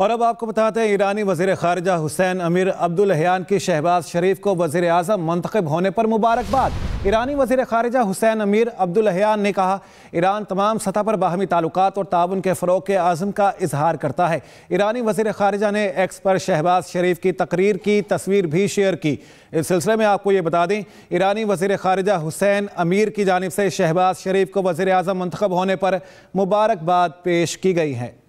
और अब आपको बताते हैं ईरानी वजीर खारजा हुसैन अमीर अब्दुलहान की शहबाज शरीफ को वजीर अजम मंतखब होने पर मुबारकबाद ईरानी वजीर खारजा हुसैन अमीर अब्दुलहान ने कहा ईरान तमाम सतह पर बाहमी ताल्लुक और ताउन के फ़रोग के आज़म का इजहार करता है ईरानी वजीर खारजा ने एक्स पर शहबाज शरीफ की तकरीर की तस्वीर भी शेयर की इस सिलसिले में आपको ये बता दें ईरानी वजीर खारजा हुसैन अमीर की जानब से शहबाज शरीफ को वजीर अजम मंतखब होने पर मुबारकबाद पेश की गई है